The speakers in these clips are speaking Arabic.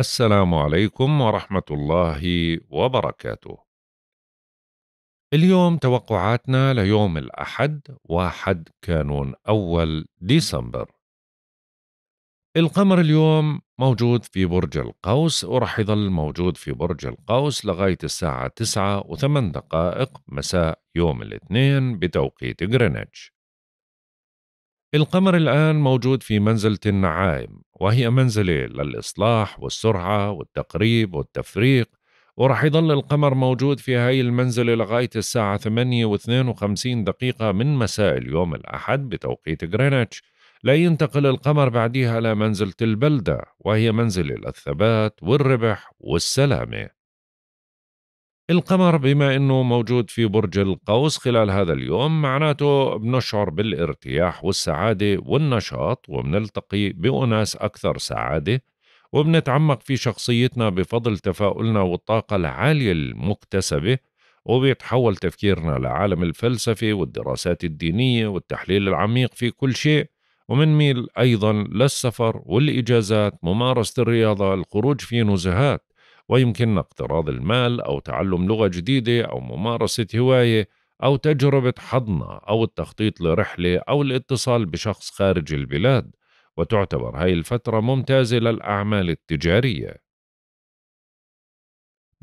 السلام عليكم ورحمة الله وبركاته. اليوم توقعاتنا ليوم الأحد 1 كانون أول ديسمبر. القمر اليوم موجود في برج القوس ورح يظل موجود في برج القوس لغاية الساعة تسعة و دقائق مساء يوم الاثنين بتوقيت غرينتش. القمر الآن موجود في منزلة النعائم وهي منزلة للإصلاح والسرعة والتقريب والتفريق ورح يضل القمر موجود في هاي المنزلة لغاية الساعة 8 و 52 دقيقة من مساء اليوم الأحد بتوقيت غرينتش لا ينتقل القمر بعديها لمنزلة البلدة وهي منزلة للثبات والربح والسلامة القمر بما أنه موجود في برج القوس خلال هذا اليوم معناته بنشعر بالارتياح والسعادة والنشاط وبنلتقي بأناس أكثر سعادة وبنتعمق في شخصيتنا بفضل تفاؤلنا والطاقة العالية المكتسبة وبيتحول تفكيرنا لعالم الفلسفة والدراسات الدينية والتحليل العميق في كل شيء ومنميل أيضا للسفر والإجازات ممارسة الرياضة الخروج في نزهات ويمكننا اقتراض المال أو تعلم لغة جديدة أو ممارسة هواية أو تجربة حضنة أو التخطيط لرحلة أو الاتصال بشخص خارج البلاد وتعتبر هاي الفترة ممتازة للأعمال التجارية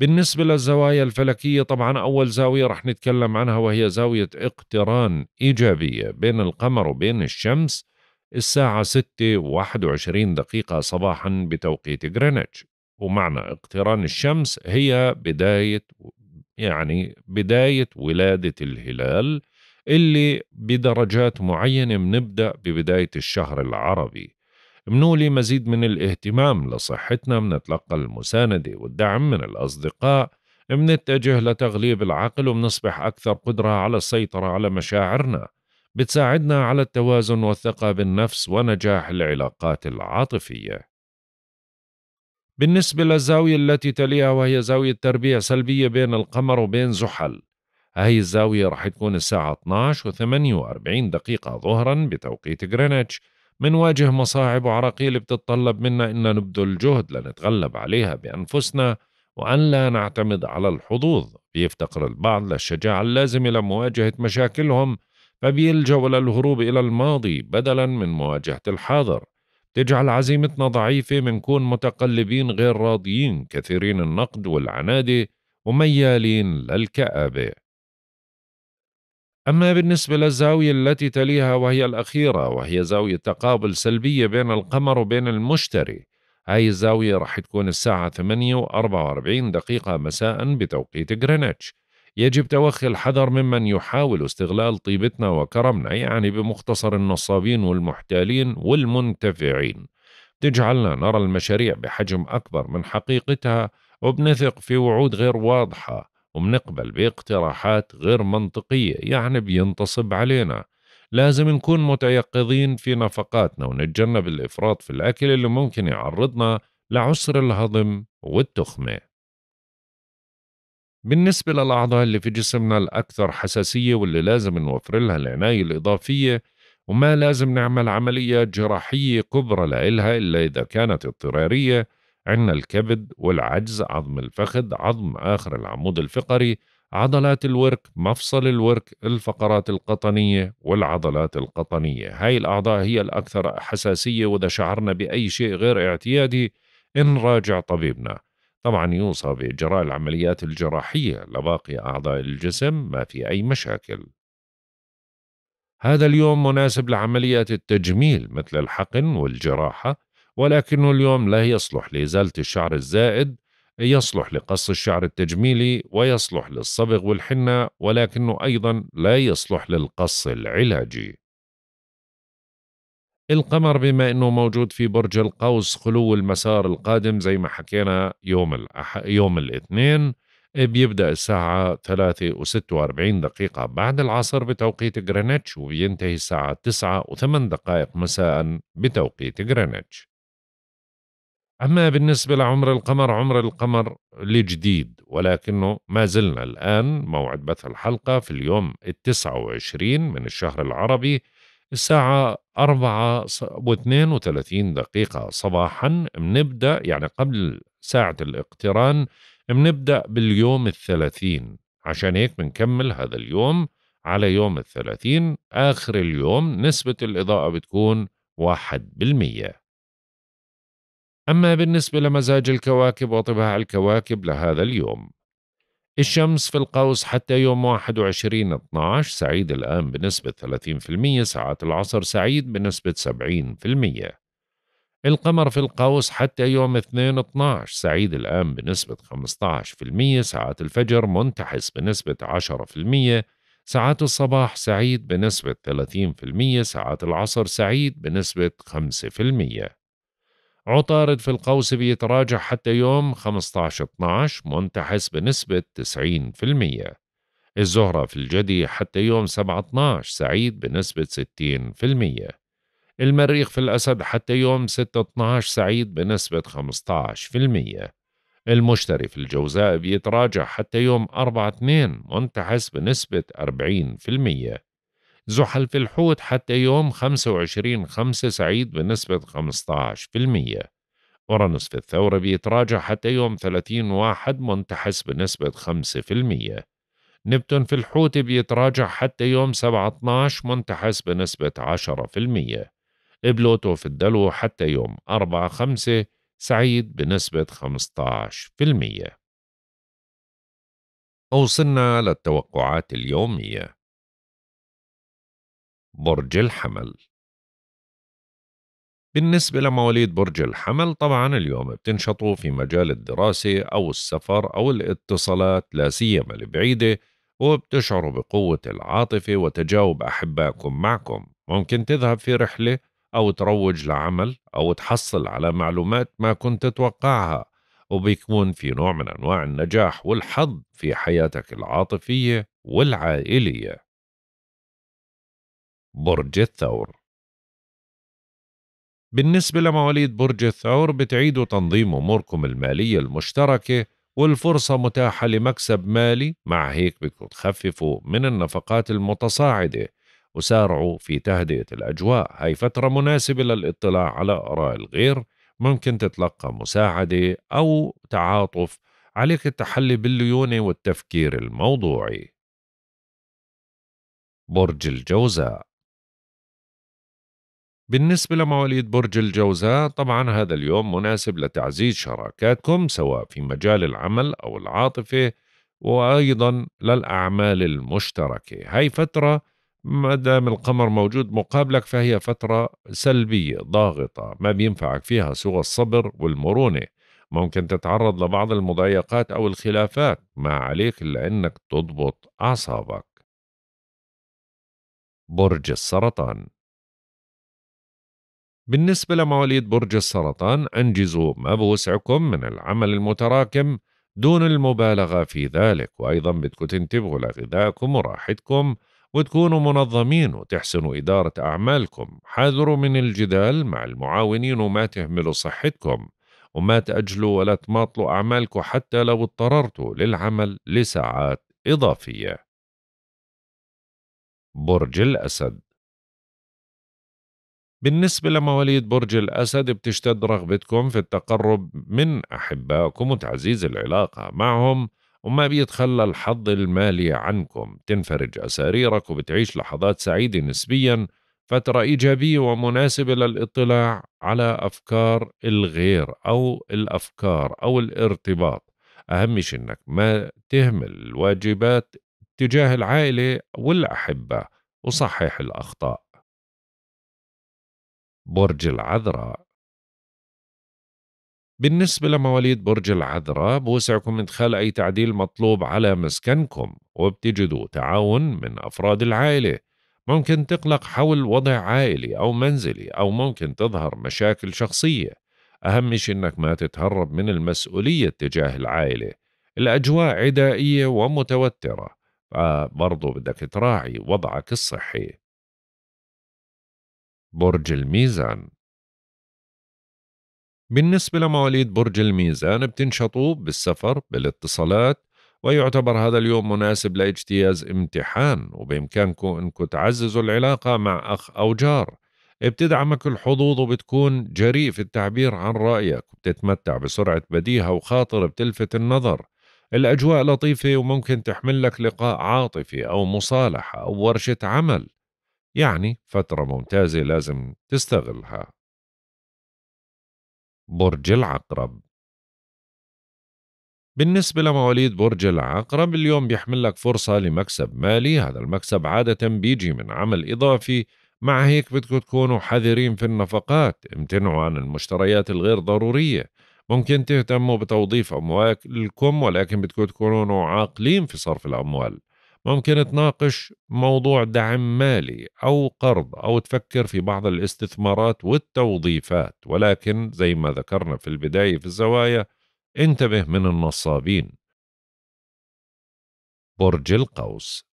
بالنسبة للزوايا الفلكية طبعا أول زاوية رح نتكلم عنها وهي زاوية اقتران إيجابية بين القمر وبين الشمس الساعة 6:21 دقيقة صباحا بتوقيت غرينتش ومعنى اقتران الشمس هي بداية يعني بداية ولادة الهلال اللي بدرجات معينة بنبدأ ببداية الشهر العربي منولي مزيد من الاهتمام لصحتنا منتلقى المساندة والدعم من الأصدقاء منتجه لتغليب العقل ومنصبح أكثر قدرة على السيطرة على مشاعرنا بتساعدنا على التوازن والثقة بالنفس ونجاح العلاقات العاطفية بالنسبة للزاوية التي تليها وهي زاوية تربيع سلبية بين القمر وبين زحل هاي الزاوية رح تكون الساعة 12 و48 دقيقة ظهرا بتوقيت غرينتش منواجه مصاعب وعراقيل بتتطلب منا إن نبذل جهد لنتغلب عليها بأنفسنا وأن لا نعتمد على الحظوظ بيفتقر البعض للشجاعة اللازمة لمواجهة مشاكلهم فبيلجأوا للهروب إلى الماضي بدلا من مواجهة الحاضر تجعل عزيمتنا ضعيفة منكون متقلبين غير راضيين كثيرين النقد والعنادة وميالين للكآبة أما بالنسبة للزاوية التي تليها وهي الأخيرة وهي زاوية تقابل سلبية بين القمر وبين المشتري هاي الزاوية رح تكون الساعة 8 و 44 دقيقة مساء بتوقيت غرينتش يجب توخي الحذر ممن يحاول استغلال طيبتنا وكرمنا يعني بمختصر النصابين والمحتالين والمنتفعين تجعلنا نرى المشاريع بحجم أكبر من حقيقتها وبنثق في وعود غير واضحة وبنقبل باقتراحات غير منطقية يعني بينتصب علينا لازم نكون متيقظين في نفقاتنا ونتجنب الإفراط في الأكل اللي ممكن يعرضنا لعسر الهضم والتخمه بالنسبة للأعضاء اللي في جسمنا الأكثر حساسية واللي لازم نوفر لها العناية الإضافية وما لازم نعمل عملية جراحية كبرى لإلها إلا إذا كانت اضطرارية عندنا الكبد والعجز عظم الفخذ عظم آخر العمود الفقري عضلات الورك مفصل الورك الفقرات القطنية والعضلات القطنية هاي الأعضاء هي الأكثر حساسية وإذا شعرنا بأي شيء غير اعتيادي راجع طبيبنا طبعا يوصى بإجراء العمليات الجراحية لباقي أعضاء الجسم ما في أي مشاكل هذا اليوم مناسب لعمليات التجميل مثل الحقن والجراحة ولكنه اليوم لا يصلح لإزالة الشعر الزائد يصلح لقص الشعر التجميلي ويصلح للصبغ والحنة ولكنه أيضا لا يصلح للقص العلاجي القمر بما انه موجود في برج القوس خلو المسار القادم زي ما حكينا يوم الأح... يوم الاثنين بيبدا الساعه 3 و46 دقيقه بعد العصر بتوقيت جرينتش وبينتهي الساعه 9 و8 دقائق مساء بتوقيت جرينتش أما بالنسبة لعمر القمر عمر القمر الجديد ولكنه ما زلنا الآن موعد بث الحلقة في اليوم ال 29 من الشهر العربي الساعة أربعة واثنين وثلاثين دقيقة صباحا بنبدأ يعني قبل ساعة الاقتران بنبدأ باليوم الثلاثين عشان هيك بنكمل هذا اليوم على يوم الثلاثين آخر اليوم نسبة الإضاءة بتكون واحد بالمية أما بالنسبة لمزاج الكواكب وطباع الكواكب لهذا اليوم الشمس في القوس حتى يوم 21 12 سعيد الآن بنسبة 30% ساعات العصر سعيد بنسبة 70% القمر في القوس حتى يوم 2 12 سعيد الآن بنسبة 15% ساعات الفجر منتحس بنسبة 10% ساعات الصباح سعيد بنسبة 30% ساعات العصر سعيد بنسبة 5% عطارد في القوس بيتراجع حتى يوم 15/12 منتحس بنسبة 90% الزهرة في الجدي حتى يوم 7/12 سعيد بنسبة 60% المريخ في الأسد حتى يوم 6/12 سعيد بنسبة 15% المشتري في الجوزاء بيتراجع حتى يوم 4/2 منتحس بنسبة 40% زحل في الحوت حتى يوم 25 خمسة سعيد بنسبة 15% أورانوس في الثورة بيتراجع حتى يوم 30 واحد منتحس بنسبة 5% نبتون في الحوت بيتراجع حتى يوم 17 منتحس بنسبة 10% بلوتو في الدلو حتى يوم 4 5 سعيد بنسبة 15% أوصلنا للتوقعات اليومية برج الحمل بالنسبة لمواليد برج الحمل طبعا اليوم بتنشطوا في مجال الدراسة أو السفر أو الاتصالات لا سيما البعيدة وبتشعروا بقوة العاطفة وتجاوب أحبائكم معكم ممكن تذهب في رحلة أو تروج لعمل أو تحصل على معلومات ما كنت تتوقعها وبيكون في نوع من أنواع النجاح والحظ في حياتك العاطفية والعائلية برج الثور بالنسبة لمواليد برج الثور بتعيدوا تنظيم أموركم المالية المشتركة والفرصة متاحة لمكسب مالي مع هيك بدكم تخففوا من النفقات المتصاعدة وسارعوا في تهدئة الأجواء هاي فترة مناسبة للاطلاع على آراء الغير ممكن تتلقى مساعدة أو تعاطف عليك التحلي بالليونة والتفكير الموضوعي برج الجوزاء بالنسبة لمواليد برج الجوزاء طبعا هذا اليوم مناسب لتعزيز شراكاتكم سواء في مجال العمل أو العاطفة وأيضا للأعمال المشتركة هاي فترة ما دام القمر موجود مقابلك فهي فترة سلبية ضاغطة ما بينفعك فيها سوى الصبر والمرونة ممكن تتعرض لبعض المضايقات أو الخلافات ما عليك إلا أنك تضبط أعصابك برج السرطان بالنسبة لمواليد برج السرطان أنجزوا ما بوسعكم من العمل المتراكم دون المبالغة في ذلك وأيضا بدكم تنتبهوا لغذائكم وراحتكم وتكونوا منظمين وتحسنوا إدارة أعمالكم حاذروا من الجدال مع المعاونين وما تهملوا صحتكم وما تأجلوا ولا تماطلوا أعمالكم حتى لو اضطررتوا للعمل لساعات إضافية برج الأسد بالنسبة لمواليد برج الأسد بتشتد رغبتكم في التقرب من أحبائكم وتعزيز العلاقة معهم وما بيتخلى الحظ المالي عنكم تنفرج أساريرك وبتعيش لحظات سعيدة نسبيا فترة إيجابية ومناسبة للاطلاع على أفكار الغير أو الأفكار أو الارتباط أهم شيء أنك ما تهمل الواجبات تجاه العائلة والأحبة وصحح الأخطاء برج العذراء بالنسبة لمواليد برج العذراء بوسعكم إدخال أي تعديل مطلوب على مسكنكم وبتجدوا تعاون من أفراد العائلة ممكن تقلق حول وضع عائلي أو منزلي أو ممكن تظهر مشاكل شخصية أهم شيء إنك ما تتهرب من المسؤولية تجاه العائلة الأجواء عدائية ومتوترة فبرضو بدك تراعي وضعك الصحي برج الميزان بالنسبة لمواليد برج الميزان بتنشطوا بالسفر بالاتصالات ويعتبر هذا اليوم مناسب لاجتياز امتحان وبإمكانكم أنكم تعززوا العلاقة مع أخ أو جار بتدعمك الحظوظ وبتكون جريء في التعبير عن رأيك بتتمتع بسرعة بديهة وخاطر بتلفت النظر الأجواء لطيفة وممكن تحمل لك لقاء عاطفي أو مصالحة أو ورشة عمل يعني فترة ممتازة لازم تستغلها برج العقرب بالنسبة لمواليد برج العقرب اليوم بيحمل لك فرصة لمكسب مالي هذا المكسب عادة بيجي من عمل إضافي مع هيك بدكم تكونوا حذرين في النفقات امتنعوا عن المشتريات الغير ضرورية ممكن تهتموا بتوظيف أموالكم ولكن بدكم تكونوا عاقلين في صرف الأموال ممكن تناقش موضوع دعم مالي أو قرض أو تفكر في بعض الاستثمارات والتوظيفات ولكن زي ما ذكرنا في البداية في الزوايا انتبه من النصابين برج القوس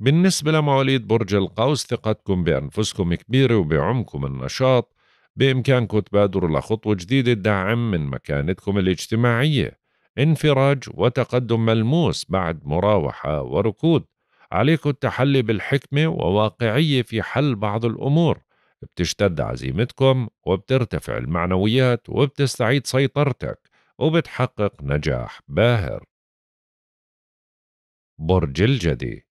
بالنسبة لمواليد برج القوس ثقتكم بأنفسكم كبيرة وبعمكم النشاط بإمكانكم تبادروا لخطوة جديدة تدعم من مكانتكم الاجتماعية انفراج وتقدم ملموس بعد مراوحة وركود عليكم التحلي بالحكمة وواقعية في حل بعض الأمور بتشتد عزيمتكم وبترتفع المعنويات وبتستعيد سيطرتك وبتحقق نجاح باهر برج الجدي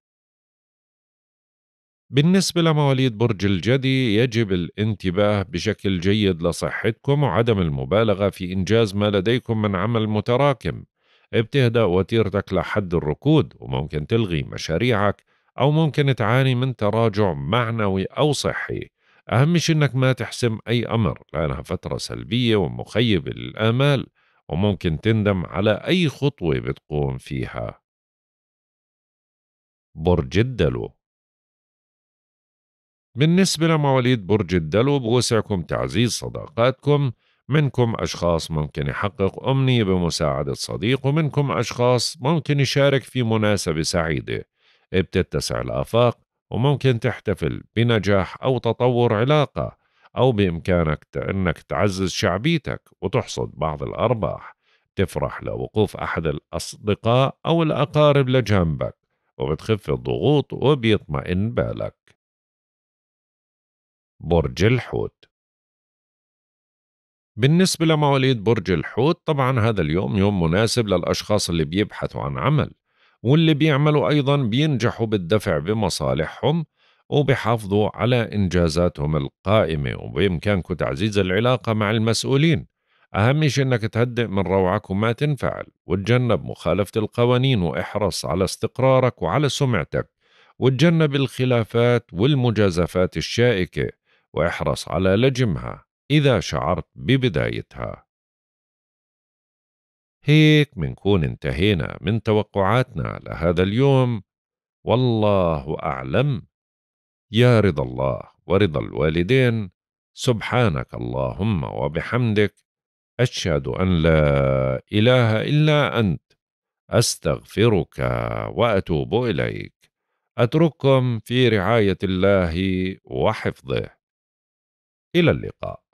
بالنسبة لمواليد برج الجدي يجب الانتباه بشكل جيد لصحتكم وعدم المبالغة في إنجاز ما لديكم من عمل متراكم بتهدأ وتيرتك لحد الركود وممكن تلغي مشاريعك أو ممكن تعاني من تراجع معنوي أو صحي أهم شيء إنك ما تحسم أي أمر لأنها فترة سلبية ومخيبة للآمال وممكن تندم على أي خطوة بتقوم فيها برج الدلو بالنسبة لمواليد برج الدلو بوسعكم تعزيز صداقاتكم منكم أشخاص ممكن يحقق أمنية بمساعدة صديق ومنكم أشخاص ممكن يشارك في مناسبة سعيدة بتتسع الآفاق وممكن تحتفل بنجاح أو تطور علاقة أو بإمكانك أنك تعزز شعبيتك وتحصد بعض الأرباح تفرح لوقوف أحد الأصدقاء أو الأقارب لجنبك وبتخف الضغوط وبيطمئن بالك برج الحوت بالنسبة لمواليد برج الحوت طبعا هذا اليوم يوم مناسب للأشخاص اللي بيبحثوا عن عمل واللي بيعملوا أيضا بينجحوا بالدفع بمصالحهم وبحافظوا على إنجازاتهم القائمة وبإمكانكم تعزيز العلاقة مع المسؤولين أهم شيء أنك تهدئ من روعك وما تنفعل وتجنب مخالفة القوانين واحرص على استقرارك وعلى سمعتك وتجنب الخلافات والمجازفات الشائكة واحرص على لجمها إذا شعرت ببدايتها هيك منكون انتهينا من توقعاتنا لهذا اليوم والله أعلم يا رضا الله ورضا الوالدين سبحانك اللهم وبحمدك أشهد أن لا إله إلا أنت أستغفرك وأتوب إليك أترككم في رعاية الله وحفظه إلى اللقاء